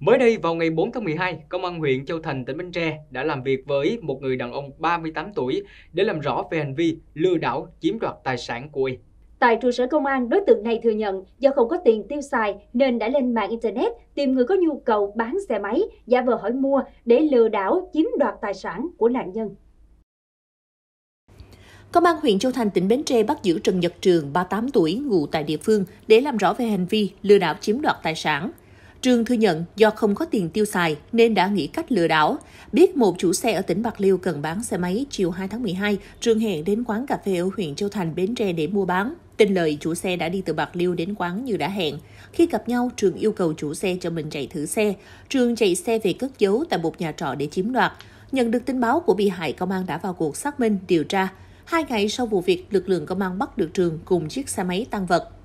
Mới đây vào ngày 4 tháng 12, Công an huyện Châu Thành, tỉnh Bến Tre đã làm việc với một người đàn ông 38 tuổi để làm rõ về hành vi lừa đảo chiếm đoạt tài sản của y. Tại trụ sở công an, đối tượng này thừa nhận do không có tiền tiêu xài nên đã lên mạng Internet tìm người có nhu cầu bán xe máy, giả vờ hỏi mua để lừa đảo chiếm đoạt tài sản của nạn nhân. Công an huyện Châu Thành, tỉnh Bến Tre bắt giữ Trần Nhật Trường, 38 tuổi, ngụ tại địa phương, để làm rõ về hành vi lừa đảo chiếm đoạt tài sản. Trương thừa nhận do không có tiền tiêu xài nên đã nghĩ cách lừa đảo. Biết một chủ xe ở tỉnh Bạc Liêu cần bán xe máy, chiều 2 tháng 12, Trương hẹn đến quán cà phê ở huyện Châu Thành, Bến Tre để mua bán. Tin lời chủ xe đã đi từ Bạc Liêu đến quán như đã hẹn. Khi gặp nhau, Trường yêu cầu chủ xe cho mình chạy thử xe. Trường chạy xe về cất giấu tại một nhà trọ để chiếm đoạt. Nhận được tin báo của bị hại, công an đã vào cuộc xác minh, điều tra. Hai ngày sau vụ việc, lực lượng công an bắt được Trường cùng chiếc xe máy tăng vật.